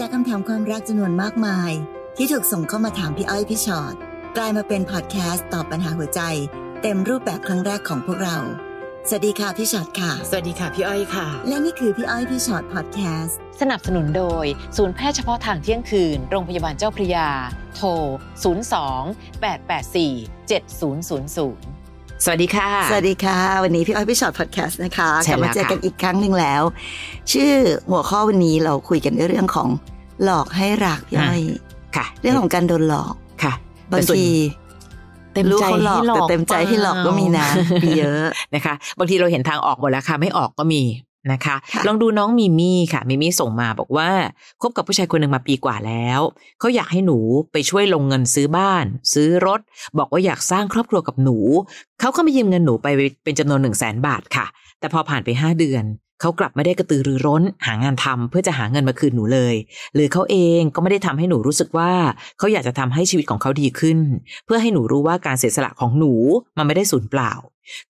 จากคำถามความรักจำนวนมากมาย ที่ถูกส่งเข้ามาถามพี่อ้อยพี่ชอ็อตกลายมาเป็นพอดแคสต์ตอบปัญหาหัวใจ เต็มรูปแบบครั้งแรกของพวกเรา สวัสดีค่ะพี่ชอ็อตค่ะ สวัสดีค่ะพี่อ้อยค่ะ และนี่คือพี่อ้อย พี่ชอ็อตพอดแคสต์สนับสนุนโดย ศูนย์แพทย์เฉพาะทางเที่ยงคืนโรงพยาบาลเจ้าพระยา โทร 02 884 7000สวัสดีค่ะ สวัสดีค่ะ วันนี้พี่อ้อยพี่ชอตพอดแคสต์นะคะกลับมาเจอกันอีกครั้งหนึ่งแล้ว ชื่อหัวข้อวันนี้เราคุยกันในเรื่องของหลอกให้รักย่อยค่ะ เรื่องของการโดนหลอกค่ะบางทีต็มเจใหลอกแต่เต็มใจให้หลอกก็มีนะเยอะนะคะบางทีเราเห็นทางออกหมดแล้วค่ะไม่ออกก็มีนะคะลองดูน้องมิมี่ค่ะมิมี่ส่งมาบอกว่า คบกับผู้ชายคนหนึ่งมาปีกว่าแล้ว เขาอยากให้หนูไปช่วยลงเงินซื้อบ้าน ซื้อรถ บอกว่าอยากสร้างครอบครัวกับหนู เขาก็มายืมเงินหนูไปเป็นจำนวนหนึ่งแสนบาทค่ะแต่พอผ่านไปห้าเดือนเขากลับไม่ได้กระตือรือร้น หางานทำเพื่อจะหาเงินมาคืนหนูเลย หรือเขาเองก็ไม่ได้ทำให้หนูรู้สึกว่าเขาอยากจะทำให้ชีวิตของเขาดีขึ้น เพื่อให้หนูรู้ว่าการเสียสละของหนูมันไม่ได้สูญเปล่า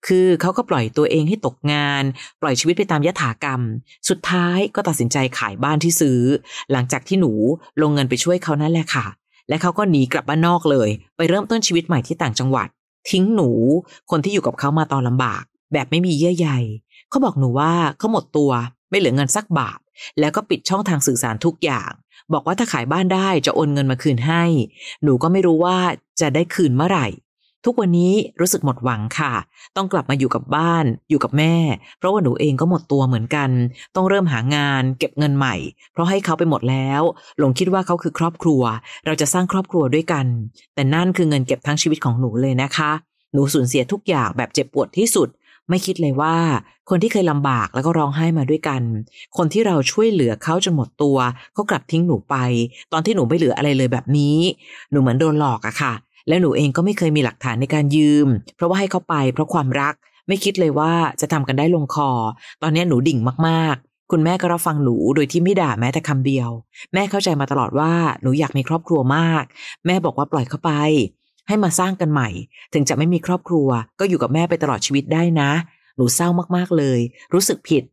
คือเขาก็ปล่อยตัวเองให้ตกงาน ปล่อยชีวิตไปตามยถากรรม สุดท้ายก็ตัดสินใจขายบ้านที่ซื้อ หลังจากที่หนูลงเงินไปช่วยเขานั่นแหละค่ะ และเขาก็หนีกลับบ้านนอกเลย ไปเริ่มต้นชีวิตใหม่ที่ต่างจังหวัด ทิ้งหนู คนที่อยู่กับเขามาตอนลำบากแบบไม่มีเยื่อใยเขาบอกหนูว่าเขาหมดตัว ไม่เหลือเงินสักบาท แล้วก็ปิดช่องทางสื่อสารทุกอย่าง บอกว่าถ้าขายบ้านได้จะโอนเงินมาคืนให้ หนูก็ไม่รู้ว่าจะได้คืนเมื่อไหร่ ทุกวันนี้รู้สึกหมดหวังค่ะ ต้องกลับมาอยู่กับบ้านอยู่กับแม่ เพราะว่าหนูเองก็หมดตัวเหมือนกัน ต้องเริ่มหางานเก็บเงินใหม่ เพราะให้เขาไปหมดแล้ว หลงคิดว่าเขาคือครอบครัว เราจะสร้างครอบครัวด้วยกัน แต่นั่นคือเงินเก็บทั้งชีวิตของหนูเลยนะคะ หนูสูญเสียทุกอย่าง แบบเจ็บปวดที่สุดไม่คิดเลยว่าคนที่เคยลำบากแล้วก็ร้องไห้มาด้วยกัน คนที่เราช่วยเหลือเขาจนหมดตัว เขากลับทิ้งหนูไป ตอนที่หนูไม่เหลืออะไรเลยแบบนี้หนูเหมือนโดนหลอกอะค่ะ แล้วหนูเองก็ไม่เคยมีหลักฐานในการยืมเพราะว่าให้เขาไปเพราะความรักไม่คิดเลยว่าจะทำกันได้ลงคอ ตอนนี้หนูดิ่งมากๆ คุณแม่ก็รับฟังหนูโดยที่ไม่ด่าแม้แต่คำเดียว แม่เข้าใจมาตลอดว่าหนูอยากมีครอบครัวมากแม่บอกว่าปล่อยเขาไปให้มาสร้างกันใหม่ ถึงจะไม่มีครอบครัว ก็อยู่กับแม่ไปตลอดชีวิตได้นะ หนูเศร้ามากๆ เลย รู้สึกผิด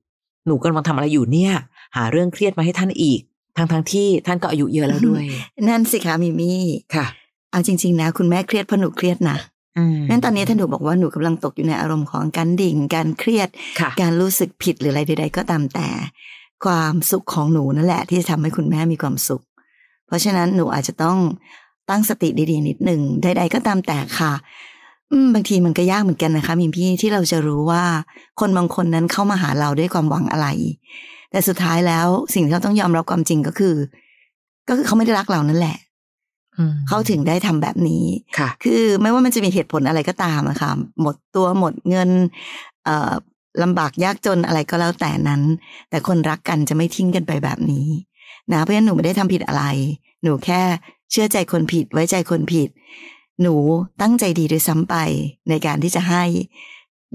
หนูกำลังทำอะไรอยู่เนี่ย หาเรื่องเครียดมาให้ท่านอีก ทั้งทั้งที่ท่านก็อายุเยอะแล้วด้วย นั่นสิคะมิมี่ ค่ะ เอาจริงๆนะ คุณแม่เครียดเพราะหนูเครียดนะนั่นตอนนี้ท่านหนูบอกว่าหนูกำลังตกอยู่ในอารมณ์ของการดิ่ง การเครียด การรู้สึกผิดหรืออะไรใดๆก็ตามแต่ ความสุขของหนูนั่นแหละที่จะทำให้คุณแม่มีความสุข เพราะฉะนั้นหนูอาจจะต้องตั้งสติดีๆนิดหนึ่ง ใด ๆก็ตามแต่ค่ะบางทีมันก็ยากเหมือนกันนะคะ มีพี่ที่เราจะรู้ว่า คนบางคนนั้นเข้ามาหาเราด้วยความหวังอะไร แต่สุดท้ายแล้วสิ่งที่เราต้องยอมรับความจริงก็คือ ก็คือเขาไม่ได้รักเรานั่นแหละเขาถึงได้ทำแบบนี้ค่ะ คือไม่ว่ามันจะมีเหตุผลอะไรก็ตามนะคะ หมดตัวหมดเงิน เอลํลำบากยากจนอะไรก็แล้วแต่นั้น แต่คนรักกันจะไม่ทิ้งกันไปแบบนี้นะเพราะฉะนั้นหนูไม่ได้ทำผิดอะไร หนูแค่เชื่อใจคนผิดไว้ใจคนผิด หนูตั้งใจดีด้วยซ้ำไปในการที่จะให้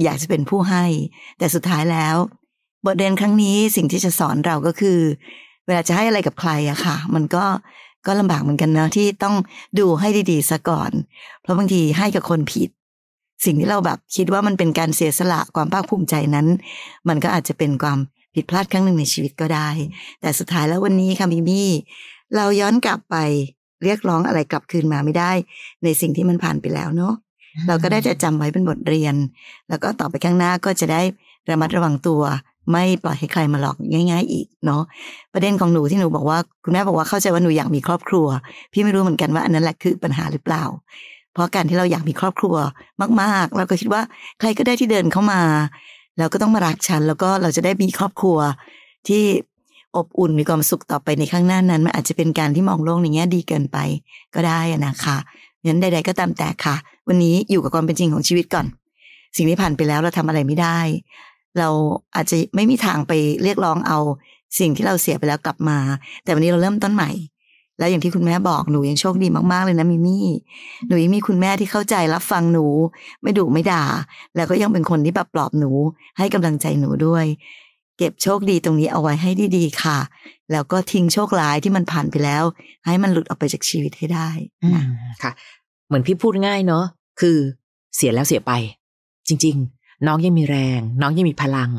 อยากจะเป็นผู้ให้ แต่สุดท้ายแล้ว บทเรียนครั้งนี้สิ่งที่จะสอนเราก็คือ เวลาจะให้อะไรกับใครอะค่ะ มันก็ก็ลำบากเหมือนกันเนาะที่ต้องดูให้ดีๆซะก่อน เพราะบางทีให้กับคนผิด สิ่งที่เราแบบคิดว่ามันเป็นการเสียสละความภาคภูมิใจนั้น มันก็อาจจะเป็นความผิดพลาดครั้งหนึ่งในชีวิตก็ได้ แต่สุดท้ายแล้ววันนี้ค่ะมิมี่เราย้อนกลับไปเรียกร้องอะไรกลับคืนมาไม่ได้ในสิ่งที่มันผ่านไปแล้วเนาะเราก็ได้จะจำไว้เป็นบทเรียน แล้วก็ต่อไปข้างหน้าก็จะได้ระมัดระวังตัว ไม่ปล่อยให้ใครมาหลอกง่าย ๆ อีกเนาะประเด็นของหนูที่หนูบอกว่า คุณแม่บอกว่าเข้าใจว่าหนูอยากมีครอบครัว พี่ไม่รู้เหมือนกันว่าอันนั้นแหละคือ ปัญหาหรือเปล่า เพราะการที่เราอยากมีครอบครัวมากๆ เราก็คิดว่าใครก็ได้ที่เดินเข้ามา เราก็ต้องมารักฉัน แล้วก็เราจะได้มีครอบครัวที่อบอุ่นมีความสุขต่อไปในข้างหน้านั้นมันอาจจะเป็นการที่มองโลกในแง่ดีเกินไป ก็ได้นะคะงั้นใดๆก็ตามแต่ค่ะ วันนี้อยู่กับความเป็นจริงของชีวิตก่อน สิ่งที่ผ่านไปแล้วเราทำอะไรไม่ได้ เราอาจจะไม่มีทางไปเรียกร้องเอา สิ่งที่เราเสียไปแล้วกลับมา แต่วันนี้เราเริ่มต้นใหม่ แล้วอย่างที่คุณแม่บอกหนูยังโชคดีมากๆ เลยนะมิมี่หนูยังมีคุณแม่ที่เข้าใจรับฟังหนู ไม่ดุไม่ด่า แล้วก็ยังเป็นคนที่แบบปลอบหนูให้กำลังใจหนูด้วยเก็บโชคดีตรงนี้เอาไว้ให้ดีๆค่ะ แล้วก็ทิ้งโชคร้ายที่มันผ่านไปแล้ว ให้มันหลุดออกไปจากชีวิตให้ได้ ค่ะ เหมือนพี่พูดง่ายเนาะ คือเสียแล้วเสียไป จริงๆ น้องยังมีแรง น้องยังมีพลัง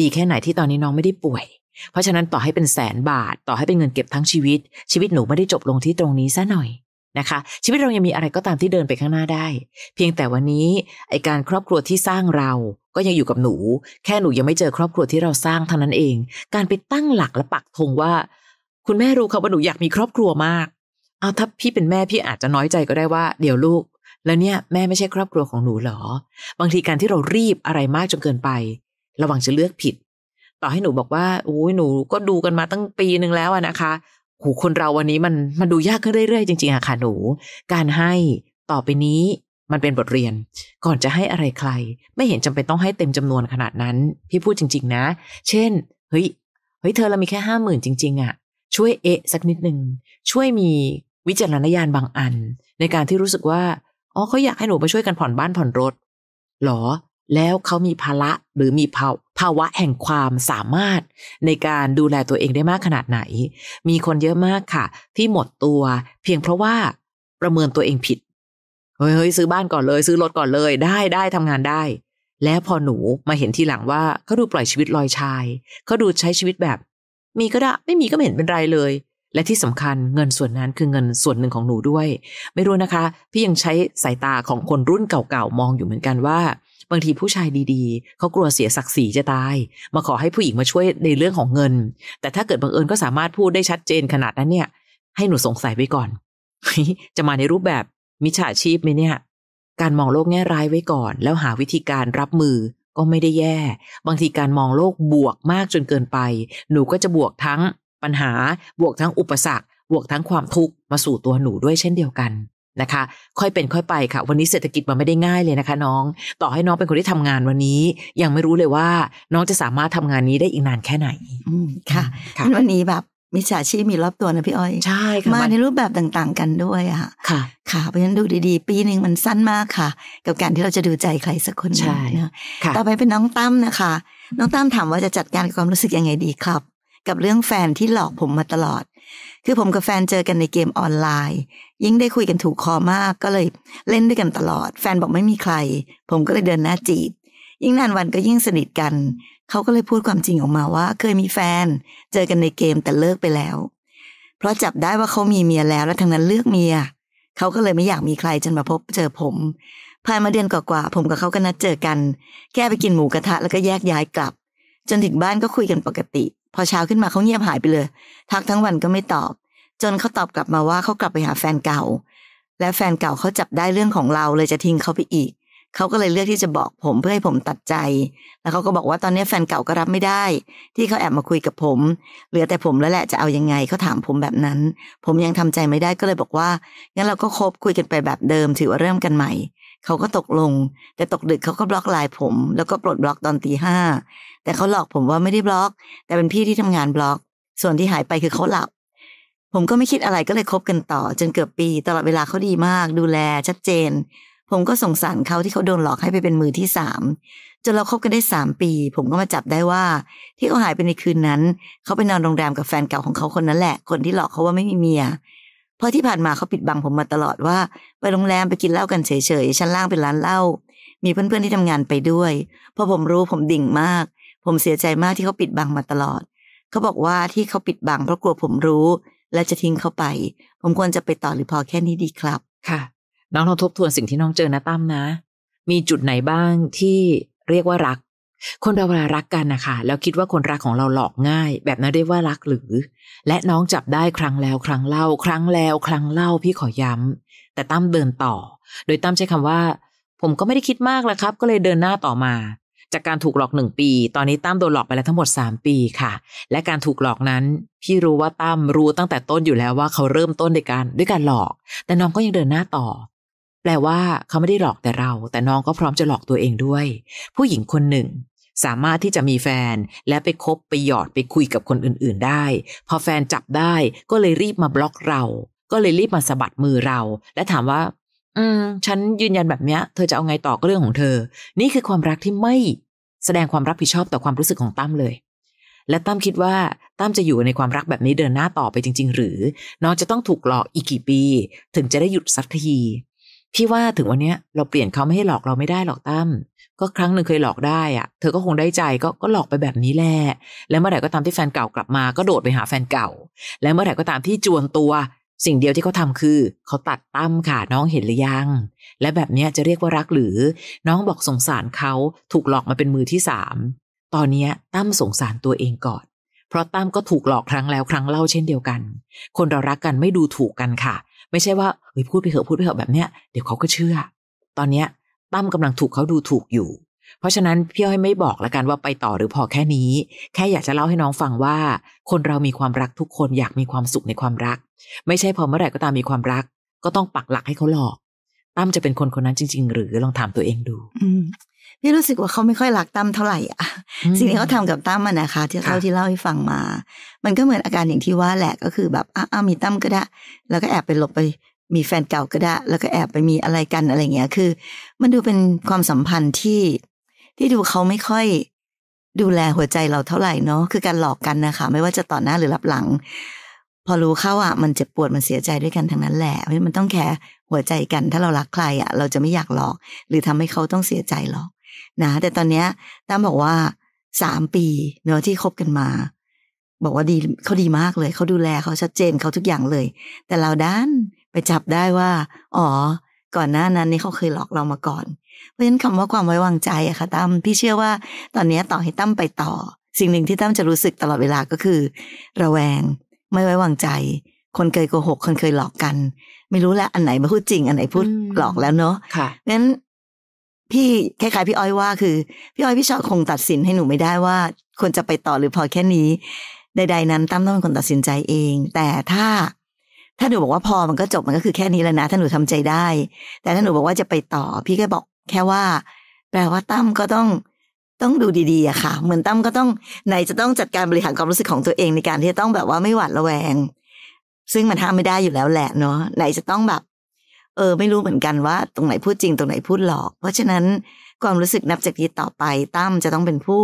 ดีแค่ไหนที่ตอนนี้น้องไม่ได้ป่วย เพราะฉะนั้นต่อให้เป็นแสนบาท ต่อให้เป็นเงินเก็บทั้งชีวิต ชีวิตหนูไม่ได้จบลงที่ตรงนี้ซะหน่อยนะคะชีวิตเรายังมีอะไรก็ตามที่เดินไปข้างหน้าได้ เพียงแต่วันนี้ ไอการครอบครัวที่สร้างเรา ก็ยังอยู่กับหนู แค่หนูยังไม่เจอครอบครัวที่เราสร้างเท่านั้นเอง การไปตั้งหลักและปักธงว่า คุณแม่รู้ค่ะว่าหนูอยากมีครอบครัวมากเอาถ้าพี่เป็นแม่พี่อาจจะน้อยใจก็ได้ว่า เดี๋ยวลูก แล้วเนี่ยแม่ไม่ใช่ครอบครัวของหนูหรอบางทีการที่เรารีบอะไรมากจนเกินไป ระวังจะเลือกผิด ต่อให้หนูบอกว่าโอ้ยหนูก็ดูกันมาตั้งปีหนึ่งแล้วนะคะหูคนเราวันนี้มันมันดูยากขึ้นเรื่อยๆ จริงๆอะค่ะหนู การให้ต่อไปนี้มันเป็นบทเรียน ก่อนจะให้อะไรใคร ไม่เห็นจำเป็นต้องให้เต็มจำนวนขนาดนั้น พี่พูดจริง ๆ นะ เช่น เฮ้ยเฮ้ยเธอเรามีแค่ห้าหมื่นจริงๆอะช่วยเอะสักนิดหนึ่ง ช่วยมีวิจารณญาณบางอัน ในการที่รู้สึกว่าอ๋อเขาอยากให้หนูมาช่วยกันผ่อนบ้านผ่อนรถ หรอแล้วเขามีภาระหรือมีภาวะแห่งความสามารถในการดูแลตัวเองได้มากขนาดไหน มีคนเยอะมากค่ะ ที่หมดตัวเพียงเพราะว่าประเมินตัวเองผิด เฮ้ยซื้อบ้านก่อนเลย ซื้อรถก่อนเลยได้ได้ทำงานได้ แล้วพอหนูมาเห็นทีหลังว่าเขาดูปล่อยชีวิตลอยชายเขาดูใช้ชีวิตแบบ มีก็ได้ไม่มีก็ไม่เห็นเป็นไรเลย และที่สำคัญเงินส่วนนั้นคือเงินส่วนหนึ่งของหนูด้วย ไม่รู้นะคะพี่ยังใช้สายตาของคนรุ่นเก่าๆมองอยู่เหมือนกันว่าบางทีผู้ชายดีๆ เขากลัวเสียศักดิ์ศรีจะตาย มาขอให้ผู้หญิงมาช่วยในเรื่องของเงิน แต่ถ้าเกิดบังเอิญก็สามารถพูดได้ชัดเจนขนาดนั้นเนี่ย ให้หนูสงสัยไว้ก่อนจะมาในรูปแบบมิจฉาชีพไหมเนี่ย การมองโลกแง่ร้ายไว้ก่อนแล้วหาวิธีการรับมือก็ไม่ได้แย่ บางทีการมองโลกบวกมากจนเกินไป หนูก็จะบวกทั้งปัญหาบวกทั้งอุปสรรค บวกทั้งความทุกข์มาสู่ตัวหนูด้วยเช่นเดียวกันนะคะ ค่อยเป็นค่อยไปค่ะ วันนี้เศรษฐกิจมันไม่ได้ง่ายเลยนะคะ น้อง ต่อให้น้องเป็นคนที่ทำงานวันนี้ ยังไม่รู้เลยว่าน้องจะสามารถทำงานนี้ได้อีกนานแค่ไหนค่ะคะวันนี้แบบมิจฉาชีพมีรอบตัวนะพี่อ้อย ใช่ค่ะมาในรูปแบบต่างๆกันด้วยค่ะค่ะ ค่ะ เพราะฉะนั้นดูดีๆปีหนึ่งมันสั้นมากค่ะ กับการที่เราจะดูใจใครสักคนหนึ่งะต่อไปเป็นน้องตั้มนะคะ น้องตั้มถามว่าจะจัดการความรู้สึกยังไงดีครับ กับเรื่องแฟนที่หลอกผมมาตลอดคือผมกับแฟนเจอกันในเกมออนไลน์ ยิ่งได้คุยกันถูกคอมาก ก็เลยเล่นด้วยกันตลอด แฟนบอกไม่มีใคร ผมก็เลยเดินหน้าจีบยิ่งนานวันก็ยิ่งสนิทกันเขาก็เลยพูดความจริงออกมาว่า เคยมีแฟน เจอกันในเกมแต่เลิกไปแล้ว เพราะจับได้ว่าเขามีเมียแล้วและทางนั้นเลือกเมียเขาก็เลยไม่อยากมีใครจนมาพบ เจอผมผ่านมาเดือนกว่าๆผมกับเขาก็นัดเจอกัน แค่ไปกินหมูกระทะแล้วก็แยกย้ายกลับ จนถึงบ้านก็คุยกันปกติพอเช้าขึ้นมาเขาเงียบหายไปเลย ทักทั้งวันก็ไม่ตอบ จนเขาตอบกลับมาว่าเขากลับไปหาแฟนเก่า และแฟนเก่าเขาจับได้เรื่องของเราเลยจะทิ้งเขาไปอีก เขาก็เลยเลือกที่จะบอกผมเพื่อให้ผมตัดใจ แล้วเขาก็บอกว่าตอนนี้แฟนเก่าก็รับไม่ได้ ที่เขาแอบมาคุยกับผม เหลือแต่ผมแล้วแหละจะเอายังไงเขาถามผมแบบนั้น ผมยังทำใจไม่ได้ก็เลยบอกว่างั้นเราก็คบคุยกันไปแบบเดิมถือว่าเริ่มกันใหม่เขาก็ตกลง แต่ตกดึกเขาก็บล็อกไลน์ผม แล้วก็ปลดบล็อกตอนตีห้าแต่เขาหลอกผมว่าไม่ได้บล็อก แต่เป็นพี่ที่ทำงานบล็อก ส่วนที่หายไปคือเขาหลับ ผมก็ไม่คิดอะไรก็เลยคบกันต่อ จนเกือบปี ตลอดเวลาเขาดีมาก ดูแลชัดเจน ผมก็สงสารเขาที่เขาโดนหลอกให้ไปเป็นมือที่สามจนเราคบกันได้สามปี ผมก็มาจับได้ว่า ที่เขาหายไปในคืนนั้น เขาไปนอนโรงแรมกับแฟนเก่าของเขาคนนั้นแหละ คนที่หลอกเขาว่าไม่มีเมียพราะที่ผ่านมาเขาปิดบังผมมาตลอดว่า ไปโรงแรมไปกินเหล้ากันเฉยๆ ชั้นล่างเป็นร้านเหล้ามีเพื่อนๆ ที่ทำงานไปด้วยพอผมรู้ผมดิ่งมาก ผมเสียใจมากที่เขาปิดบังมาตลอดเขาบอกว่าที่เขาปิดบังเพราะกลัวผมรู้ และจะทิ้งเขาไป ผมควรจะไปต่อหรือพอแค่นี้ดีครับค่ะ น้องลองทบทวนสิ่งที่น้องเจอนะตั้มนะ มีจุดไหนบ้างที่เรียกว่ารักคนเราเวลารักกันนะคะแล้วคิดว่าคนรักของเราหลอกง่ายแบบนั้นเรียกว่ารักหรือ และน้องจับได้ครั้งแล้วครั้งเล่า ครั้งแล้ว ครั้งเล่าพี่ขอย้ำ แต่ตั้มเดินต่อ โดยตั้มใช้คำว่าผมก็ไม่ได้คิดมากแล้วครับก็เลยเดินหน้าต่อมา จากการถูกหลอกหนึ่งปี ตอนนี้ตั้มโดนหลอกไปแล้วทั้งหมด 3 ปีค่ะ และการถูกหลอกนั้นพี่รู้ว่าตั้มรู้ตั้งแต่ต้นอยู่แล้วว่าเขาเริ่มต้นด้วยการด้วยการหลอก แต่น้องก็ยังเดินหน้าต่อแปลว่าเขาไม่ได้หลอกแต่เรา แต่น้องก็พร้อมจะหลอกตัวเองด้วย ผู้หญิงคนหนึ่ง สามารถที่จะมีแฟนและไปคบไปหยอดไปคุยกับคนอื่นๆได้ พอแฟนจับได้ก็เลยรีบมาบล็อกเรา ก็เลยรีบมาสะบัดมือเรา และถามว่า อืมฉันยืนยันแบบเนี้ยเธอจะเอาไงต่อก็เรื่องของเธอ นี่คือความรักที่ไม่ แสดงความรับผิดชอบต่อความรู้สึกของตั้มเลย และตั้มคิดว่าตั้มจะอยู่ในความรักแบบนี้เดินหน้าต่อไปจริง ๆ หรือ น้องจะต้องถูกหลอกอีกกี่ปี ถึงจะได้หยุดสักทีพี่ว่าถึงวันเนี้ยเราเปลี่ยนเขาไม่ให้หลอกเราไม่ได้หรอกตั้มก็ครั้งหนึ่งเคยหลอกได้อะเธอก็คงได้ใจก็ก็หลอกไปแบบนี้แหละแล้วเมื่อไหร่ก็ตามที่แฟนเก่ากลับมาก็โดดไปหาแฟนเก่า แล้วเมื่อไหร่ก็ตามที่จวนตัว สิ่งเดียวที่เขาทาคือ เขาตัดตั้มค่ะน้องเห็นหรือยัง และแบบนี้จะเรียกว่ารักหรือ น้องบอกสงสารเขาถูกหลอกมาเป็นมือที่สามตอนนี้ตั้มสงสารตัวเองก่อน เพราะตั้มก็ถูกหลอกครั้งแล้วครั้งเล่าเช่นเดียวกัน คนเรารักกันไม่ดูถูกกันค่ะไม่ใช่ว่าเฮ้ยพูดไปเถอะพูดไปเถอะแบบเนี้ยเดี๋ยวเขาก็เชื่อ ตอนเนี้ยตั้มกำลังถูกเขาดูถูกอยู่ เพราะฉะนั้นพี่อ้อยไม่บอกละกันว่าไปต่อหรือพอแค่นี้ แค่อยากจะเล่าให้น้องฟังว่า คนเรามีความรักทุกคนอยากมีความสุขในความรัก ไม่ใช่พอเมื่อไหร่ก็ตามมีความรัก ก็ต้องปักหลักให้เขาหลอกตั้มจะเป็นคนคนนั้นจริง ๆ หรือลองถามตัวเองดูพี่รู้สึกว่าเขาไม่ค่อยรักตั้มเท่าไหร่อ่ะสิ่งที่เขาทากับตั้มมันนะคะ ที่เข่าที่เล่าให้ฟังมา มันก็เหมือนอาการอย่างที่ว่าแหละก็คือ แบบอ้าวมีตั้มก็ได้ แล้วก็แอบไปหลบไป มีแฟนเก่าก็ได้ แล้วก็แอบไปมีอะไรกันอะไรเงี้ย คือ มันดูเป็นความสัมพันธ์ที่ที่ดูเขาไม่ค่อย ดูแลหัวใจเราเท่าไหร่เนาะคือการหลอกกันนะคะ ไม่ว่าจะต่อหน้าหรือรับหลัง พอรู้เข้าอ่ะมันเจ็บปวดมันเสียใจด้วยกันทั้งนั้นแหละเพราะมันต้องแคร์หัวใจกัน ถ้าเรารักใครอ่ะ เราจะไม่อยากหลอก หรือทำให้เขาต้องเสียใจหรอกนะแต่ตอนเนี้ยตั้มบอกว่าสามปีเนอะที่คบกันมา บอกว่าดีเขาดีมากเลยเขาดูแลเขาชัดเจนเขาทุกอย่างเลย แต่เราด้านไปจับได้ว่า อ๋อ ก่อนหน้านั้นนี่เขาเคยหลอกเรามาก่อน เพราะฉะนั้นคำว่าความไว้วางใจอะค่ะตั้มพี่เชื่อว่าตอนนี้ต่อให้ตั้มไปต่อ สิ่งหนึ่งที่ตั้มจะรู้สึกตลอดเวลาก็คือ ระแวงไม่ไว้วางใจ คนเคยโกหก คนเคยหลอกกัน ไม่รู้แล้วอันไหนมาพูดจริง อันไหนพูดหลอกแล้วเนาะค่ะงั้นพี่คล้ายๆพี่อ้อยว่าคือ พี่อ้อยพี่ชอคงตัดสินให้หนูไม่ได้ว่า ควรจะไปต่อหรือพอแค่นี้ ใดๆ นั้นตั้มต้องเป็นคนตัดสินใจเอง แต่ถ้า ถ้าหนูบอกว่าพอมันก็จบมันก็คือแค่นี้แล้วนะ ถ้าหนูทำใจได้ แต่ถ้าหนูบอกว่าจะไปต่อ พี่ก็บอกแค่ว่า แปลว่าตั้มก็ต้องต้องดูดีๆอะค่ะ เหมือนตั้มก็ต้องไหนจะต้องจัดการบริหารความรู้สึกของตัวเองในการ ที่จะต้องแบบว่าไม่หวาดระแวง ซึ่งมันทำไม่ได้อยู่แล้วแหละเนาะไหนจะต้องแบบเออไม่รู้เหมือนกันว่า ตรงไหนพูดจริงตรงไหนพูดหลอก เพราะฉะนั้นความรู้สึกนับจากนี้ต่อไปตั้มจะต้องเป็นผู้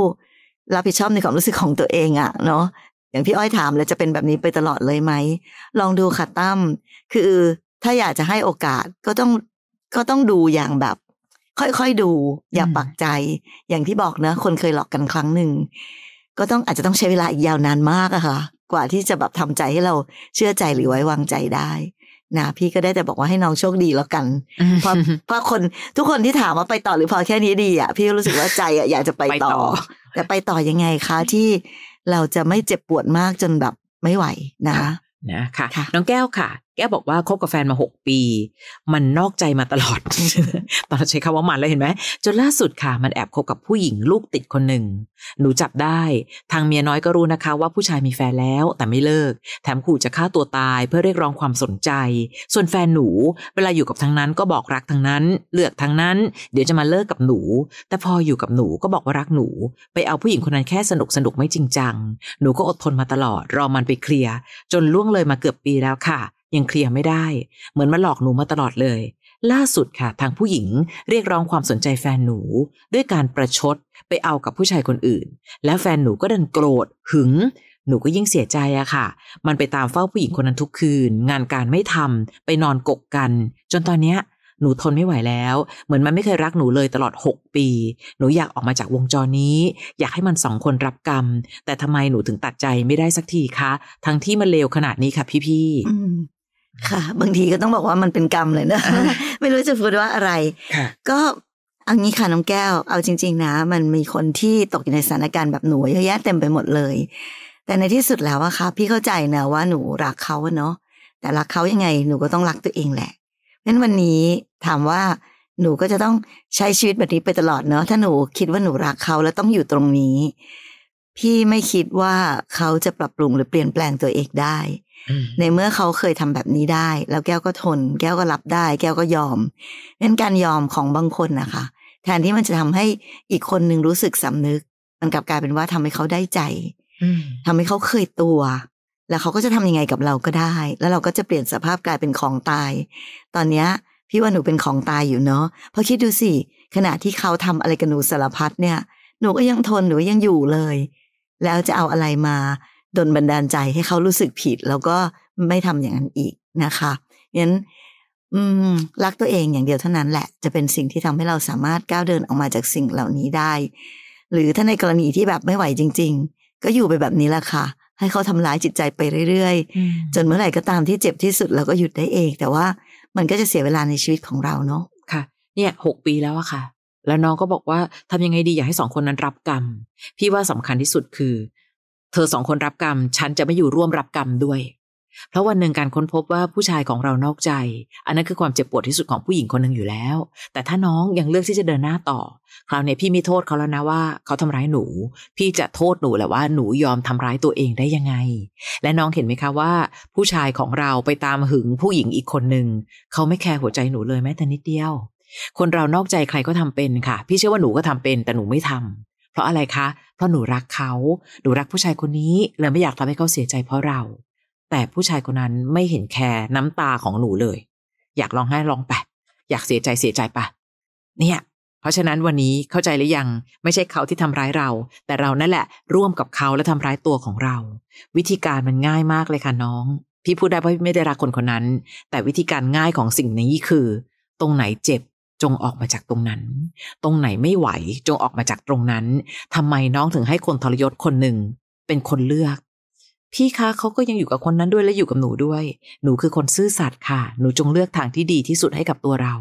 รับผิดชอบในความรู้สึกของตัวเองอะเนาะอย่างพี่อ้อยถามแล้วจะเป็นแบบนี้ไปตลอดเลยไหม ลองดูค่ะตั้มคือถ้าอยากจะให้โอกาสก็ต้องก็ต้องดูอย่างแบบ ค่อยๆดูอย่าปักใจ อย่างที่บอกเนะ คนเคยหลอกกันครั้งหนึ่งก็ต้องอาจจะต้องใช้เวลาอีกยาวนานมากอะค่ะกว่าที่จะแบบทำใจให้เราเชื่อใจหรือไว้วางใจได้นะพี่ก็ได้แต่บอกว่าให้น้องโชคดีแล้วกัน เพราะเพราะคนทุกคนที่ถามว่าไปต่อหรือพอแค่นี้ดีอ่ะ พี่รู้สึกว่าใจอ่ะอยากจะไปต่อแต่ไปต่อยังไงคะที่เราจะไม่เจ็บปวดมากจนแบบไม่ไหวนะะนะคะน้องแก้วค่ะแกบอกว่าคบกับแฟนมาหกปี มันนอกใจมาตลอดตอนใช้คำว่ามันแล้วเห็นไหมจนล่าสุดค่ะ มันแอบคบกับผู้หญิงลูกติดคนหนึ่ง หนูจับได้ทางเมียน้อยก็รู้นะคะว่าผู้ชายมีแฟนแล้วแต่ไม่เลิก แถมขู่จะฆ่าตัวตายเพื่อเรียกร้องความสนใจ ส่วนแฟนหนูเวลาอยู่กับทางนั้นก็บอกรักทางนั้น เลือกทางนั้น เดี๋ยวจะมาเลิกกับหนู แต่พออยู่กับหนูก็บอกว่ารักหนู ไปเอาผู้หญิงคนนั้นแค่สนุกสนุกไม่จริงจังหนูก็อดทนมาตลอดรอมันไปเคลียร์จนล่วงเลยมาเกือบปีแล้วค่ะยังเคลียร์ไม่ได้ เหมือนมาหลอกหนูมาตลอดเลย ล่าสุดค่ะ ทางผู้หญิงเรียกร้องความสนใจแฟนหนู ด้วยการประชดไปเอากับผู้ชายคนอื่น แล้วแฟนหนูก็ดันโกรธหึง หนูก็ยิ่งเสียใจอะค่ะ มันไปตามเฝ้าผู้หญิงคนนั้นทุกคืน งานการไม่ทำไปนอนกกกัน จนตอนเนี้ย หนูทนไม่ไหวแล้ว เหมือนมันไม่เคยรักหนูเลยตลอด 6 ปี หนูอยากออกมาจากวงจรนี้อยากให้มันสองคนรับกรรม แต่ทำไมหนูถึงตัดใจไม่ได้สักทีคะ ทั้งที่มันเลวขนาดนี้ค่ะพี่พี่ค่ะ บางทีก็ต้องบอกว่ามันเป็นกรรมเลยนะ ไม่รู้จะพูดว่าอะไรก็เอางี้ค่ะน้องแก้วเอาจริงๆ นะ มันมีคนที่ตกอยู่ในสถานการณ์แบบหนูเยอะแยะเต็มไปหมดเลย แต่ในที่สุดแล้วอะค่ะพี่เข้าใจนะว่าหนูรักเขาเนาะแต่รักเขายังไงหนูก็ต้องรักตัวเองแหละเพราะวันนี้ถามว่า หนูก็จะต้องใช้ชีวิตแบบนี้ไปตลอดเนาะถ้าหนูคิดว่าหนูรักเขาแล้วต้องอยู่ตรงนี้ พี่ไม่คิดว่าเขาจะปรับปรุงหรือเปลี่ยนแปลงตัวเองได้ในเมื่อเขาเคยทำแบบนี้ได้ แล้วแก้วก็ทน แก้วก็รับได้ แก้วก็ยอมนั้นการยอมของบางคนนะคะ แทนที่มันจะทำให้อีกคนนึงรู้สึกสำนึกมันกลับกลายเป็นว่าทำให้เขาได้ใจทำให้เขาเคยตัว แล้วเขาก็จะทำยังไงกับเราก็ได้ แล้วเราก็จะเปลี่ยนสภาพกลายเป็นของตาย ตอนเนี้ยพี่ว่าหนูเป็นของตายอยู่เนาะเพราะคิดดูสิขณะที่เขาทำอะไรกับหนูสารพัดเนี่ย หนูก็ยังทนหนูยังอยู่เลย แล้วจะเอาอะไรมาดนบันดาลใจให้เขารู้สึกผิด แล้วก็ไม่ทำอย่างนั้นอีกนะคะงั้นรักตัวเองอย่างเดียวเท่านั้นแหละจะเป็นสิ่งที่ทำให้เราสามารถก้าวเดินออกมาจากสิ่งเหล่านี้ได้ หรือถ้าในกรณีที่แบบไม่ไหวจริง ๆ ก็อยู่ไปแบบนี้แหละค่ะ ให้เขาทำร้ายจิตใจไปเรื่อยๆ จนเมื่อไหร่ ก็ตามที่เจ็บที่สุดเราก็หยุดได้เอง แต่ว่ามันก็จะเสียเวลาในชีวิตของเราเนาะค่ะ เนี่ยหกปีแล้วอะค่ะแล้วน้องก็บอกว่าทำยังไงดีอยากให้สองคนนั้นรับกรรม พี่ว่าสำคัญที่สุดคือเธอสองคนรับกรรม ฉันจะไม่อยู่ร่วมรับกรรมด้วย เพราะวันหนึ่งการค้นพบว่าผู้ชายของเรานอกใจ อันนั้นคือความเจ็บปวดที่สุดของผู้หญิงคนหนึ่งอยู่แล้ว แต่ถ้าน้องยังเลือกที่จะเดินหน้าต่อ คราวนี้พี่มีโทษเขาแล้วนะว่าเขาทำร้ายหนู พี่จะโทษหนูแหละว่าหนูยอมทำร้ายตัวเองได้ยังไง และน้องเห็นไหมคะว่า ผู้ชายของเราไปตามหึงผู้หญิงอีกคนหนึ่ง เขาไม่แคร์หัวใจหนูเลยแม้แต่นิดเดียว คนเรานอกใจใครก็ทำเป็นค่ะ พี่เชื่อว่าหนูก็ทำเป็น แต่หนูไม่ทำเพราะอะไรคะ เพราะหนูรักเขาหนูรักผู้ชายคนนี้ เลยไม่อยากทำให้เขาเสียใจเพราะเรา แต่ผู้ชายคนนั้นไม่เห็นแคร์น้ำตาของหนูเลย อยากร้องไห้ร้องไปอยากเสียใจเสียใจไป เนี่ย เพราะฉะนั้นวันนี้เข้าใจหรือยัง ไม่ใช่เขาที่ทำร้ายเรา แต่เรานั่นแหละร่วมกับเขาและทำร้ายตัวของเรา วิธีการมันง่ายมากเลยค่ะน้อง พี่พูดได้เพราะพี่ไม่ได้รักคนคนนั้น แต่วิธีการง่ายของสิ่งนี้คือตรงไหนเจ็บจงออกมาจากตรงนั้น ตรงไหนไม่ไหวจงออกมาจากตรงนั้น ทำไมน้องถึงให้คนทรยศคนหนึ่ง เป็นคนเลือก พี่คะเขาก็ยังอยู่กับคนนั้นด้วยและอยู่กับหนูด้วย หนูคือคนซื่อสัตย์ค่ะ หนูจงเลือกทางที่ดีที่สุดให้กับตัวเรา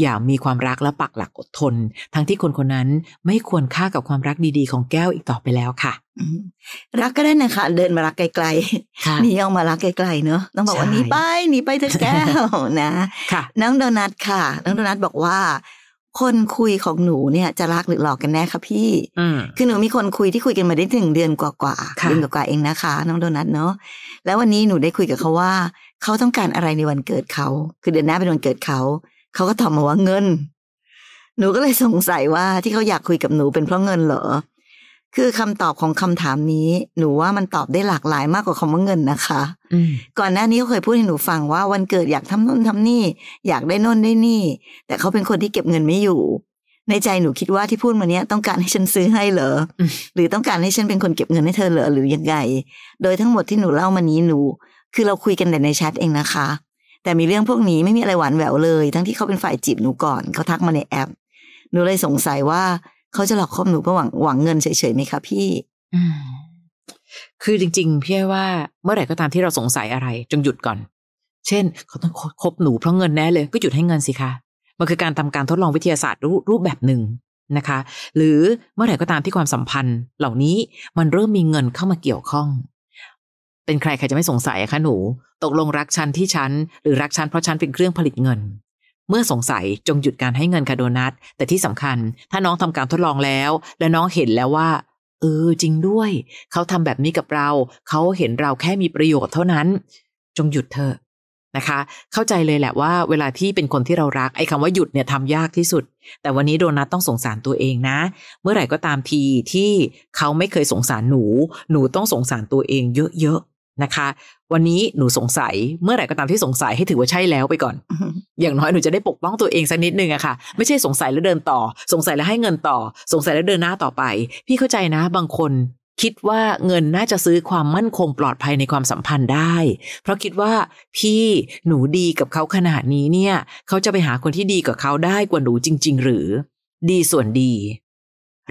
อย่ามีความรักและปักหลักอดทน ทั้งที่คนคนนั้นไม่ควรค่ากับความรักดีๆ ของแก้วอีกต่อไปแล้วค่ะรักก็ได้นะคะ เดินมารักไกลๆหนีออกมารักไกลๆเนอะต้องบอกว่านี้ไปหนีไปเธอแก้วนะน้องโดนัทค่ะน้องโดนัทบอกว่า คนคุยของหนูเนี่ย จะรักหรือหลอกกันแน่คะพี่คือหนูมีคนคุยที่คุยกันมาได้ถึงเดือนกว่าๆเดือนกว่าเองนะคะ น้องโดนัทเนาะแล้ววันนี้หนูได้คุยกับเขาว่า เขาต้องการอะไรในวันเกิดเขาคือเดือนหน้าเป็นวันเกิดเขาเขาก็ตอบมาว่าเงิน หนูก็เลยสงสัยว่าที่เขาอยากคุยกับหนูเป็นเพราะเงินเหรอ คือคำตอบของคำถามนี้ หนูว่ามันตอบได้หลากหลายมากกว่าคำว่าเงินนะคะก่อนหน้านี้เขาเคยพูดให้หนูฟังว่าวันเกิดอยากทำนู่นทำนี่ อยากได้น่นได้นี่ แต่เขาเป็นคนที่เก็บเงินไม่อยู่ ในใจหนูคิดว่าที่พูดมาเนี้ย ต้องการให้ฉันซื้อให้เหรอ หรือต้องการให้ฉันเป็นคนเก็บเงินให้เธอเหรอ หรือยังไง โดยทั้งหมดที่หนูเล่ามานี้หนู คือเราคุยกันแต่ในแชทเองนะคะแต่มีเรื่องพวกนี้ไม่มีอะไรหวานแหววเลย ทั้งที่เขาเป็นฝ่ายจีบหนูก่อนเขาทักมาในแอปหนูเลยสงสัยว่าเขาจะหลอกคบหนูเพื่อหวังหวังเงินเฉยๆไหมคะพี่คือจริงๆพี่ว่าเมื่อไหร่ก็ตามที่เราสงสัยอะไร จงหยุดก่อน เช่นเขาต้องคบหนูเพราะเงินแน่เลย ก็หยุดให้เงินสิคะมันคือการทำการทดลองวิทยาศาสตร์รูปแบบหนึ่งนะคะ หรือเมื่อไหร่ก็ตามที่ความสัมพันธ์ เหล่านี้มันเริ่มมีเงินเข้ามาเกี่ยวข้องเป็นใครใครจะไม่สงสัยอะคะหนู ตกลงรักฉันที่ฉัน หรือรักฉันเพราะฉันเป็นเครื่องผลิตเงิน เมื่อสงสัยจงหยุดการให้เงินคาโดนัทแต่ที่สำคัญถ้าน้องทำการทดลองแล้ว และน้องเห็นแล้วว่าเออจริงด้วย เขาทำแบบนี้กับเรา เขาเห็นเราแค่มีประโยชน์เท่านั้น จงหยุดเถอะนะคะ เข้าใจเลยแหละว่าเวลาที่เป็นคนที่เรารักไอ้คาว่าหยุดเนี่ยทำยากที่สุด แต่วันนี้โดนัทต้องสงสารตัวเองนะ เมื่อไหร่ก็ตามทีที่เขาไม่เคยสงสารหนู หนูต้องสงสารตัวเองเยอะนะคะวันนี้หนูสงสัยเมื่อไหร่ก็ตามที่สงสัยให้ถือว่าใช่แล้วไปก่อน อย่างน้อยหนูจะได้ปกป้องตัวเองสักนิดนึงอะค่ะ ไม่ใช่สงสัยแล้วเดินต่อ สงสัยแล้วให้เงินต่อ สงสัยแล้วเดินหน้าต่อไป พี่เข้าใจนะบางคน คิดว่าเงินน่าจะซื้อความมั่นคงปลอดภัยในความสัมพันธ์ได้ เพราะคิดว่า พี่หนูดีกับเขาขนาดนี้เนี่ยเขาจะไปหาคนที่ดีกับเขาได้กว่าหนูจริง ๆ หรือ ดีส่วนดี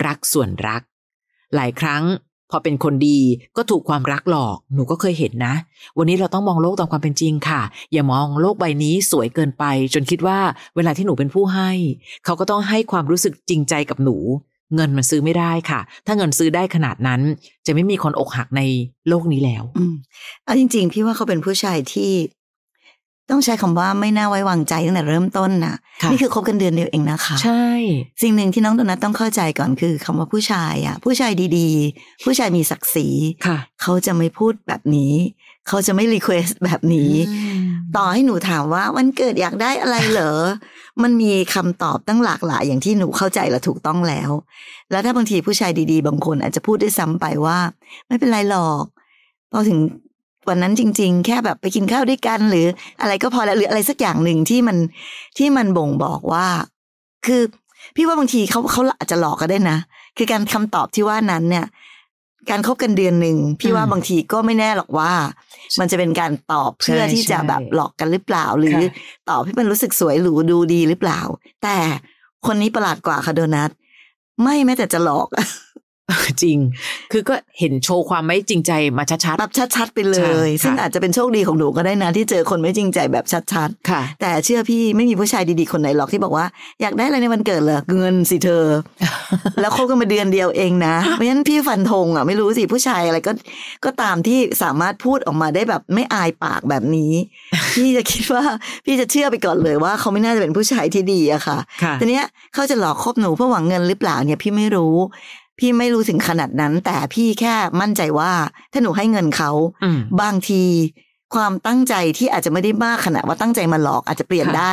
รักส่วนรัก หลายครั้งพอเป็นคนดีก็ถูกความรักหลอกหนูก็เคยเห็นนะ วันนี้เราต้องมองโลกตามความเป็นจริงค่ะ อย่ามองโลกใบนี้สวยเกินไป จนคิดว่า เวลาที่หนูเป็นผู้ให้เขาก็ต้องให้ความรู้สึกจริงใจกับหนู เงินมันซื้อไม่ได้ค่ะ ถ้าเงินซื้อได้ขนาดนั้น จะไม่มีคนอกหักในโลกนี้แล้วอืมเอาจริงๆ พี่ว่าเขาเป็นผู้ชายที่ต้องใช้คำว่าไม่น่าไว้วางใจตั้งแต่เริ่มต้นนะะนี่คือคบกันเดือนเดียวเองนะคะ ใช่ สิ่งหนึ่งที่น้องโดนัทต้องเข้าใจก่อนคือคำว่าผู้ชายอ่ะ ผู้ชายดีๆ ผู้ชายมีศักดิ์ศรีค่ะ เขาจะไม่พูดแบบนี้ เขาจะไม่รีเควสแบบนี้ ต่อให้หนูถามว่าวันเกิดอยากได้อะไรเหรอ มันมีคำตอบตั้งหลากหลายอย่างที่หนูเข้าใจและถูกต้องแล้ว แล้วถ้าบางทีผู้ชายดีๆ บางคนอาจจะพูดด้วยซ้ำไปว่า ไม่เป็นไรหรอกพอถึงกว่านั้นจริง ๆแค่แบบไปกินข้าวด้วยกัน หรืออะไรก็พอแล้วหรืออะไรสักอย่างหนึ่งที่มันที่มันบ่งบอกว่า คือ พี่ว่าบางทีเขาเขาอาจจะหลอกก็ได้นะ คือการคำตอบที่ว่านั้นเนี่ย การคบกันเดือนหนึ่ง พี่ว่าบางทีก็ไม่แน่หรอกว่า มันจะเป็นการตอบเพื่อที่จะแบบหลอกกันหรือเปล่า หรือตอบให้มันรู้สึกสวยหรูดูดีหรือเปล่า แต่คนนี้ประหลาดกว่าค่ะโดนัทไม่แม้แต่จะหลอกจริง คือก็เห็นโชว์ความไม่จริงใจมาชัดๆแบบชัดๆ ไปเลย ซึ่งอาจจะเป็นโชคดีของหนูก็ได้นะ ที่เจอคนไม่จริงใจแบบชัด ๆ ค่ะ แต่เชื่อพี่ไม่มีผู้ชายดีๆคนไหนหรอกที่บอกว่าอยากได้อะไรในวันเกิดเหรอเงินสิเธอ แล้วคบกันมาเดือนเดียวเองนะเพราะฉะนั้นพี่ฟันธงอ่ะไม่รู้สิผู้ชายอะไรก็ก็ตามที่สามารถพูดออกมาได้แบบไม่อายปากแบบนี้ พี่จะคิดว่าพี่จะเชื่อไปก่อนเลยว่าเขาไม่น่าจะเป็นผู้ชายที่ดีอะค่ะ ทีเนี้ยเขาจะหลอกคบหนูเพื่อหวังเงินหรือเปล่า เนี่ยพี่ไม่รู้พี่ไม่รู้ถึงขนาดนั้น แต่พี่แค่มั่นใจว่าถ้าหนูให้เงินเขาบางที ความตั้งใจที่อาจจะไม่ได้มากขนาดว่าตั้งใจมาหลอกอาจจะเปลี่ยนได้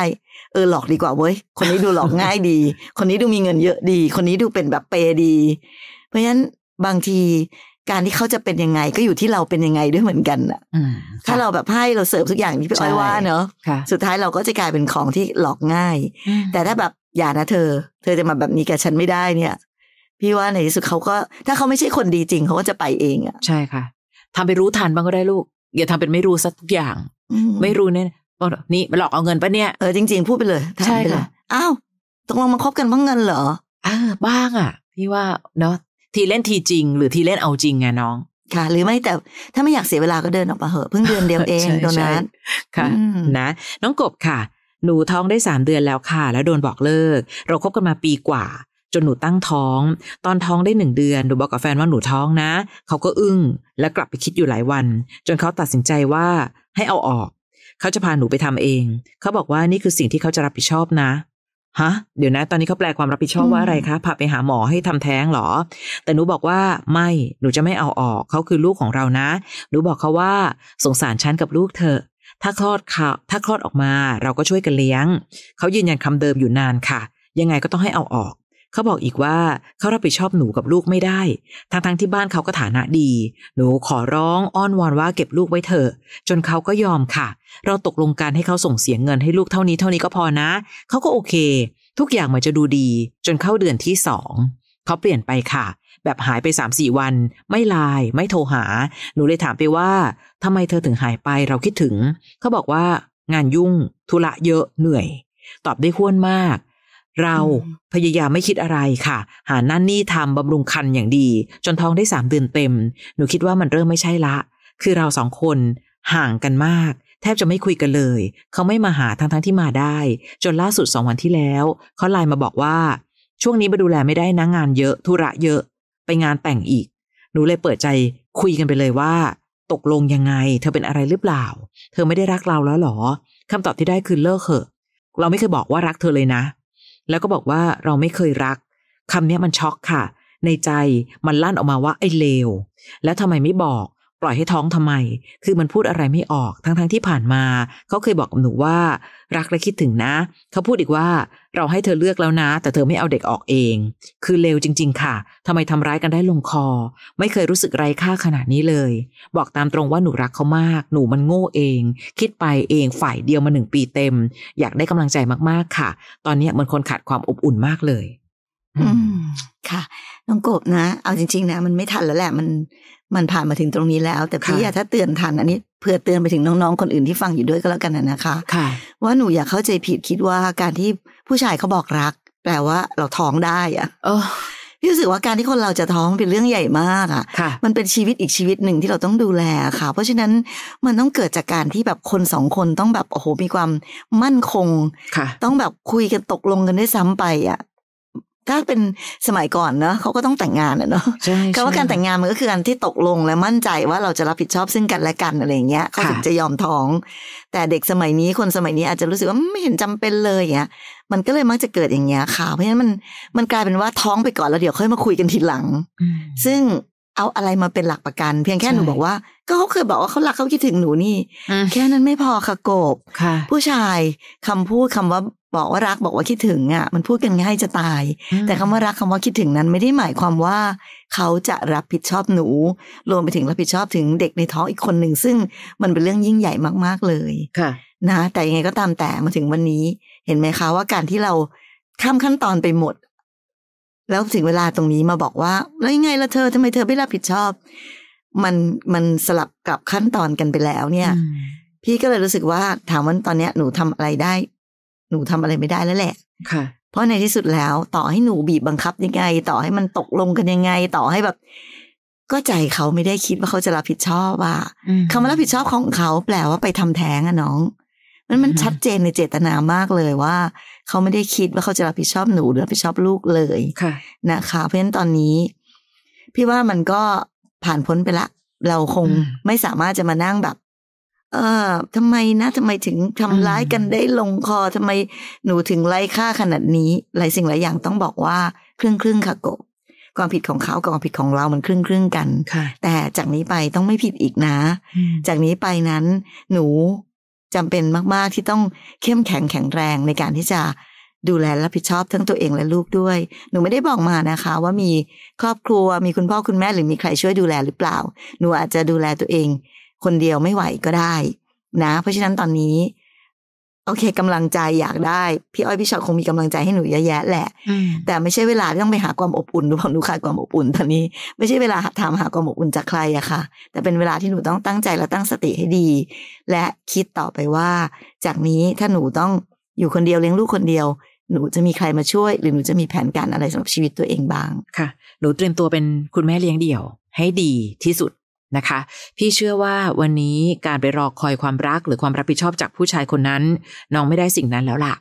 เออหลอกดีกว่าเว้ยคนนี้ดูหลอกง่ายดี คนนี้ดูมีเงินเยอะดี คนนี้ดูเป็นแบบเปดี เพราะฉะนั้นบางที การที่เขาจะเป็นยังไงก็อยู่ที่เราเป็นยังไงด้วยเหมือนกันอ่ะถ้าเราแบบให้เราเสิร์ฟทุกอย่างที่พี่อ้อยว่าเนอะสุดท้ายเราก็จะกลายเป็นของที่หลอกง่าย แต่ถ้าแบบอย่านะเธอ เธอจะมาแบบนี้กับฉันไม่ได้เนี่ยพี่ว่าในที่สุดเขาก็ถ้าเขาไม่ใช่คนดีจริงเขาก็จะไปเองอ่ะใช่ค่ะ ทำไปรู้ทันบ้างก็ได้ลูกอย่าทำเป็นไม่รู้สักทุกอย่างไม่รู้เนี่ยนี่มาหลอกเอาเงินปะเนี่ยเออจริงๆพูดไปเลยใช่ค่ะอ้าวตกลงมาคบกันเพราะเงินเหรอเออ บ้างอ่ะ พี่ว่า เนาะทีเล่นทีจริง หรือทีเล่นเอาจริงไงน้อง ค่ะ หรือไม่แต่ถ้าไม่อยากเสียเวลาก็เดินออกมาเหอะเพิ่งเดือนเดียวเองโดนัทค่ะนะน้องกบค่ะ หนูท้องได้สามเดือนแล้วค่ะ แล้วโดนบอกเลิก เราคบกันมาปีกว่าจนหนูตั้งท้อง ตอนท้องได้หนึ่งเดือนหนูบอกกับแฟนว่าหนูท้องนะ เขาก็อึ้งและกลับไปคิดอยู่หลายวัน จนเขาตัดสินใจว่าให้เอาออก เขาจะพาหนูไปทำเอง เขาบอกว่านี่คือสิ่งที่เขาจะรับผิดชอบนะ ฮะ เดี๋ยวนะ ตอนนี้เขาแปลความรับผิดชอบว่าอะไรคะ พาไปหาหมอให้ทำแท้งหรอ แต่หนูบอกว่าไม่ หนูจะไม่เอาออก เขาคือลูกของเรานะ หนูบอกเขาว่าสงสารฉันกับลูกเธอถ้าคลอดค่ะถ้าคลอดออกมาเราก็ช่วยกันเลี้ยง เขายืนยันคำเดิมอยู่นานค่ะ ยังไงก็ต้องให้เอาออกเขาบอกอีกว่าเขารับผิดชอบหนูกับลูกไม่ได้ทั้งๆทที่บ้านเขาก็ฐานะดี หนูขอร้องอ้อนวอนว่าเก็บลูกไว้เถอะ จนเขาก็ยอมค่ะ เราตกลงการให้เขาส่งเสียงเงินให้ลูกเท่านี้ เท่านี้ก็พอนะ เขาก็โอเค ทุกอย่างมันจะดูดี จนเข้าเดือนที่สอง เขาเปลี่ยนไปค่ะ แบบหายไปสามสี่วัน ไม่ไลน์ไม่โทรหา หนูเลยถามไปว่าทำไมเธอถึงหายไป เราคิดถึง เขาบอกว่า งานยุ่งธุระเยอะ เหนื่อย ตอบได้ห้วนมากเราพยายามไม่คิดอะไรค่ะ หานั่นนี่ทำบำรุงคันอย่างดี จนท้องได้สามเดือนเต็ม หนูคิดว่ามันเริ่มไม่ใช่ละ คือเราสองคนห่างกันมาก แทบจะไม่คุยกันเลย เขาไม่มาหาทั้งทที่มาได้ จนล่าสุดสองวันที่แล้ว เขาไลน์มาบอกว่าช่วงนี้มาดูแลไม่ได้นะงานเยอะธุระเยอะ ไปงานแต่งอีก หนูเลยเปิดใจ คุยกันไปเลยว่า ตกลงยังไง เธอเป็นอะไรหรือเปล่า เธอไม่ได้รักเราแล้วหรอคำตอบที่ได้คือเลิกเหอะ เราไม่เคยบอกว่ารักเธอเลยนะแล้วก็บอกว่าเราไม่เคยรักคำนี้มันช็อกค่ะ ในใจมันลั่นออกมาว่าไอ้เลว แล้วทำไมไม่บอกปล่อยให้ท้องทำไม คือมันพูดอะไรไม่ออก ทั้งๆทที่ผ่านมา เขาเคยบอกกับหนูว่า รักและคิดถึงนะ เขาพูดอีกว่าเราให้เธอเลือกแล้วนะ แต่เธอไม่เอาเด็กออกเอง คือเลวจริง ๆค่ะ ทำไมทำร้ายกันได้ลงคอ ไม่เคยรู้สึกไร้ค่าขนาดนี้เลย บอกตามตรงว่าหนูรักเขามาก หนูมันโง่เอง คิดไปเอง ฝ่ายเดียวมาหนึ่งปีเต็ม อยากได้กำลังใจมากๆค่ะ ตอนนี้มันคนขาดความอบอุ่นมากเลยอืมค่ะ น้องกบนะ เอาจริงๆ นะ มันไม่ทันแล้วแหละ มัน มันผ่านมาถึงตรงนี้แล้ว แต่พี่อยากถ้าเตือนทันอันนี้ เพื่อเตือนไปถึงน้องๆคนอื่นที่ฟังอยู่ด้วยก็แล้วกันนะคะ ค่ะว่าหนูอยากเข้าใจผิดคิดว่าการที่ผู้ชายเขาบอกรัก แปลว่าเราท้องได้อะพี่รู้สึกว่าการที่คนเราจะท้องเป็นเรื่องใหญ่มากอ่ะ มันเป็นชีวิตอีกชีวิตหนึ่งที่เราต้องดูแลค่ะ เพราะฉะนั้นมันต้องเกิดจากการที่แบบคนสองคนต้องแบบโอ้โหมีความมั่นคงต้องแบบคุยกันตกลงกันได้ซ้ำไปอ่ะถ้าเป็นสมัยก่อนเนอะเขาก็ต้องแต่งงานเนอะคำว่าการแต่งงานมันก็คือการที่ตกลงและมั่นใจว่าเราจะรับผิดชอบซึ่งกันและกันอะไรเงี้ยเขาถึงจะยอมท้อง แต่เด็กสมัยนี้คนสมัยนี้อาจจะรู้สึกว่าไม่เห็นจำเป็นเลยอย่างเงี้ยมันก็เลยมักจะเกิดอย่างเงี้ยค่ะเพราะฉะนั้นมันมันกลายเป็นว่าท้องไปก่อนแล้วเดี๋ยวค่อยมาคุยกันทีหลัง ซึ่งเอาอะไรมาเป็นหลักประกันเพียงแค่หนูบอกว่าก็เขาเคยบอกว่าเขารักเขาคิดถึงหนูนี่แค่นั้นไม่พอค่ะโกบผู้ชายคำพูดคำว่าบอกว่ารักบอกว่าคิดถึงอ่ะมันพูดกันง่ายจะตาย แต่คำว่ารักคำว่าคิดถึงนั้นไม่ได้หมายความว่า เขาจะรับผิดชอบหนูรวมไปถึงรับผิดชอบถึงเด็กในท้องอีกคนหนึ่งซึ่งมันเป็นเรื่องยิ่งใหญ่มากๆเลยค่ะ นะแต่ยังไงก็ตามแต่มาถึงวันนี้ เห็นไหมคะ ว่าการที่เราข้ามขั้นตอนไปหมด แล้วถึงเวลาตรงนี้มาบอกว่า แล้วยังไงละเธอทำไมเธอไม่รับผิดชอบ มันมันสลับกับขั้นตอนกันไปแล้วเนี่ย พี่ก็เลยรู้สึกว่าถามว่าตอนเนี้ย หนูทำอะไรได้หนูทำอะไรไม่ได้แล้วแหละค่ะ เพราะในที่สุดแล้วต่อให้หนูบีบบังคับยังไง ต่อให้มันตกลงกันยังไง ต่อให้แบบ ก็ใจเขาไม่ได้คิดว่าเขาจะรับผิดชอบว่าคำว่ารับผิดชอบของเขาแปลว่าไปทำแท้งอะน้องมันมันชัดเจนในเจตนามากเลยว่าเขาไม่ได้คิดว่าเขาจะรับผิดชอบหนูหรือรับผิดชอบลูกเลยค่ะนะคะเพราะฉะนั้นตอนนี้ พี่ว่ามันก็ผ่านพ้นไปละเราคงไม่สามารถจะมานั่งแบบเอ่อทำไมนะทำไมถึงทำร้ายกันได้ลงคอทำไมหนูถึงไร้ค่าขนาดนี้ หลายสิ่งหลายอย่างต้องบอกว่าครึ่งครึ่งค่ะกบความผิดของเขากับความผิดของเรามันครึ่งครึ่งกันแต่จากนี้ไปต้องไม่ผิดอีกนะ จากนี้ไปนั้น หนูจำเป็นมาก ๆ ที่ต้องเข้มแข็งแข็งแรงในการที่จะดูแลรับผิดชอบทั้งตัวเองและลูกด้วย หนูไม่ได้บอกมานะคะ ว่ามีครอบครัวมีคุณพ่อคุณแม่หรือมีใครช่วยดูแลหรือเปล่าหนูอาจจะดูแลตัวเองคนเดียวไม่ไหวก็ได้ นะ เพราะฉะนั้นตอนนี้ โอเค กำลังใจอยากได้ พี่อ้อยพี่ชอตคงมีกำลังใจให้หนูเยอะแยะแหละแต่ไม่ใช่เวลาที่ต้องไปหาความอบอุ่นหนูบอกหนูขาดความอบอุ่นตอนนี้ไม่ใช่เวลาถามหาความอบอุ่นจากใครอะค่ะแต่เป็นเวลาที่หนูต้องตั้งใจและตั้งสติให้ดี และคิดต่อไปว่า จากนี้ถ้าหนูต้องอยู่คนเดียวเลี้ยงลูกคนเดียว หนูจะมีใครมาช่วย หรือหนูจะมีแผนการอะไรสำหรับชีวิตตัวเองบ้างค่ะหนูเตรียมตัวเป็นคุณแม่เลี้ยงเดี่ยว ให้ดีที่สุดนะคะพี่เชื่อว่าวันนี้การไปรอคอยความรักหรือความรับผิดชอบจากผู้ชายคนนั้น น้องไม่ได้สิ่งนั้นแล้วล่ะ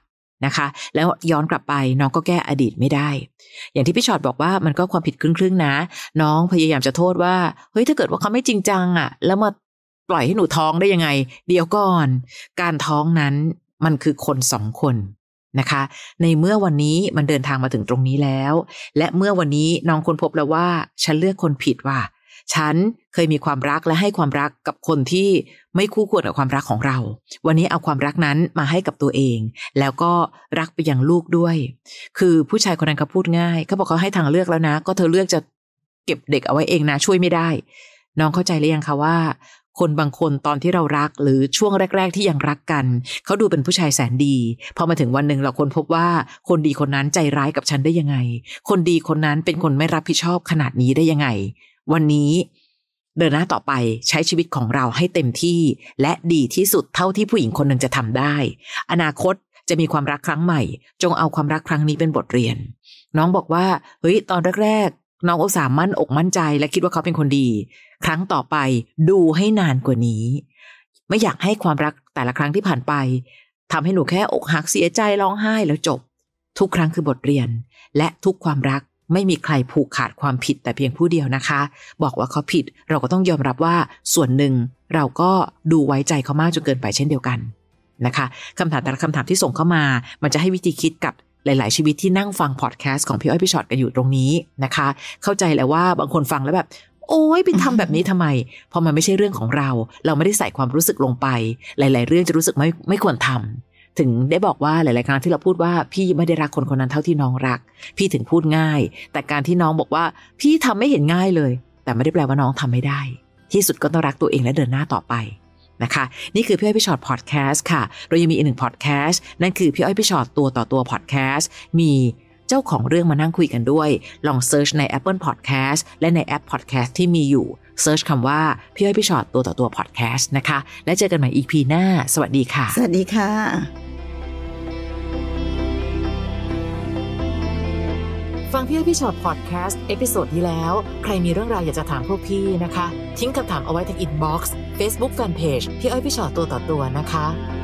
นะคะ แล้วย้อนกลับไปน้องก็แก้อดีตไม่ได้ อย่างที่พี่ชอดบอกว่ามันก็ความผิดครึ่งๆนะน้องพยายามจะโทษว่าเฮ้ยถ้าเกิดว่าเขาไม่จริงจังอะ่ะแล้วมาปล่อยให้หนูท้องได้ยังไง เดี๋ยวก่อน การท้องนั้นมันคือคนสองคนนะคะ ในเมื่อวันนี้มันเดินทางมาถึงตรงนี้แล้ว และเมื่อวันนี้น้องคนพบแล้วว่าฉันเลือกคนผิดว่ะฉันเคยมีความรักและให้ความรักกับคนที่ไม่คู่ควรกับความรักของเรา วันนี้เอาความรักนั้นมาให้กับตัวเอง แล้วก็รักไปยังลูกด้วย คือผู้ชายคนนั้นเขาพูดง่าย เขาบอกเขาให้ทางเลือกแล้วนะ ก็เธอเลือกจะเก็บเด็กเอาไว้เองนะช่วยไม่ได้ น้องเข้าใจหรือยังคะว่า คนบางคนตอนที่เรารักหรือช่วงแรกๆ ที่ยังรักกันเขาดูเป็นผู้ชายแสนดีพอมาถึงวันหนึ่งเราคนพบว่าคนดีคนนั้นใจร้ายกับฉันได้ยังไง คนดีคนนั้นเป็นคนไม่รับผิดชอบขนาดนี้ได้ยังไงวันนี้เดินหน้าต่อไปใช้ชีวิตของเราให้เต็มที่ และดีที่สุดเท่าที่ผู้หญิงคนหนึ่งจะทำได้ อนาคตจะมีความรักครั้งใหม่ จงเอาความรักครั้งนี้เป็นบทเรียน น้องบอกว่าเฮ้ยตอนแรกๆ น้องอุตส่าห์มั่นอกมั่นใจ และคิดว่าเขาเป็นคนดี ครั้งต่อไปดูให้นานกว่านี้ ไม่อยากให้ความรักแต่ละครั้งที่ผ่านไป ทำให้หนูแค่อกหักเสียใจร้องไห้แล้วจบ ทุกครั้งคือบทเรียน และทุกความรักไม่มีใครผูกขาดความผิดแต่เพียงผู้เดียวนะคะ บอกว่าเขาผิดเราก็ต้องยอมรับว่า ส่วนหนึ่ง เราก็ดูไว้ใจเขามากจนเกินไปเช่นเดียวกันนะคะคำถามแต่ละคำถามที่ส่งเข้ามา มันจะให้วิธีคิดกับหลายๆชีวิตที่นั่งฟังพอดแคสต์ของพี่อ้อยพี่ช็อตกันอยู่ตรงนี้นะคะ เข้าใจแล้วว่าบางคนฟังแล้วแบบ โอ้ยไปทำแบบนี้ทำไมเพราะมันไม่ใช่เรื่องของเรา เราไม่ได้ใส่ความรู้สึกลงไป หลาย ๆ เรื่องจะรู้สึกไม่ไม่ควรทำถึงได้บอกว่าหลาย ๆ ครั้งที่เราพูดว่า พี่ไม่ได้รักคนคนนั้นเท่าที่น้องรัก พี่ถึงพูดง่าย แต่การที่น้องบอกว่า พี่ทำไม่เห็นง่ายเลย แต่ไม่ได้แปลว่าน้องทำไม่ได้ ที่สุดก็ต้องรักตัวเองและเดินหน้าต่อไปนะคะ นี่คือพี่อ้อยพี่ชอตพอดแคสต์ค่ะ เรายังมีอีกหนึ่งพอดแคสต์นั่นคือพี่อ้อยพี่ชอตตัวต่อตัวพอดแคสต์มีเจ้าของเรื่องมานั่งคุยกันด้วย ลองเซิร์ชใน Apple Podcast และในแอป Podcast ที่มีอยู่ เซิร์ชคำว่า พี่อ้อยพี่ชอตตัวต่อตัวพอดแคสต์นะคะ และเจอกันใหม่อีพีหน้า สวัสดีค่ะ สวัสดีค่ะ ฟังพี่อ้อยพี่ชอตพอดแคสต์เอพิโซดที่แล้ว ใครมีเรื่องราวอยากจะถามพวกพี่นะคะ ทิ้งคำถามเอาไว้ทีงอินบ็อกซ์เฟซบุ๊กแฟนเพจพี่อ้อยพี่ชอตตัวต่อตัวนะคะ